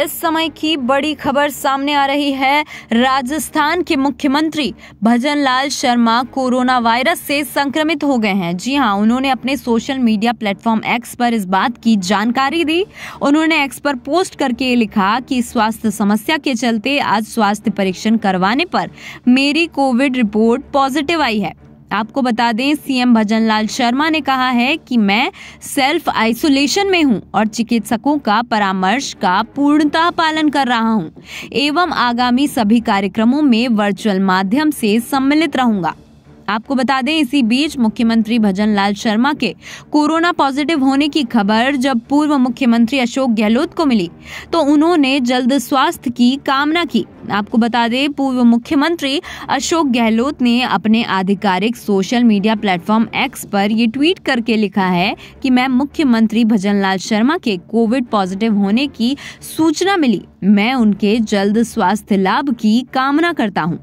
इस समय की बड़ी खबर सामने आ रही है राजस्थान के मुख्यमंत्री भजन लाल शर्मा कोरोना वायरस से संक्रमित हो गए हैं जी हाँ उन्होंने अपने सोशल मीडिया प्लेटफॉर्म एक्स पर इस बात की जानकारी दी उन्होंने एक्स पर पोस्ट करके लिखा कि स्वास्थ्य समस्या के चलते आज स्वास्थ्य परीक्षण करवाने पर मेरी कोविड रिपोर्ट पॉजिटिव आई है आपको बता दें सीएम भजन लाल शर्मा ने कहा है कि मैं सेल्फ आइसोलेशन में हूं और चिकित्सकों का परामर्श का पूर्णतः पालन कर रहा हूं एवं आगामी सभी कार्यक्रमों में वर्चुअल माध्यम से सम्मिलित रहूंगा आपको बता दें इसी बीच मुख्यमंत्री भजन लाल शर्मा के कोरोना पॉजिटिव होने की खबर जब पूर्व मुख्यमंत्री अशोक गहलोत को मिली तो उन्होंने जल्द स्वास्थ्य की कामना की आपको बता दें पूर्व मुख्यमंत्री अशोक गहलोत ने अपने आधिकारिक सोशल मीडिया प्लेटफॉर्म एक्स पर ये ट्वीट करके लिखा है कि मैं मुख्यमंत्री भजन लाल शर्मा के कोविड पॉजिटिव होने की सूचना मिली मैं उनके जल्द स्वास्थ्य लाभ की कामना करता हूँ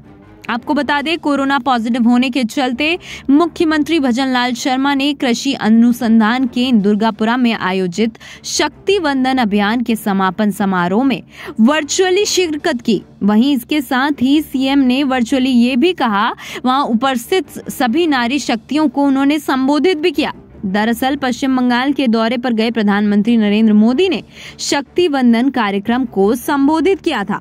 आपको बता दें कोरोना पॉजिटिव होने के चलते मुख्यमंत्री भजन लाल शर्मा ने कृषि अनुसंधान केंद्र दुर्गापुरा में आयोजित शक्ति वंदन अभियान के समापन समारोह में वर्चुअली शिरकत की वहीं इसके साथ ही सीएम ने वर्चुअली ये भी कहा वहां उपस्थित सभी नारी शक्तियों को उन्होंने संबोधित भी किया दरअसल पश्चिम बंगाल के दौरे पर गए प्रधानमंत्री नरेंद्र मोदी ने शक्ति वंदन कार्यक्रम को संबोधित किया था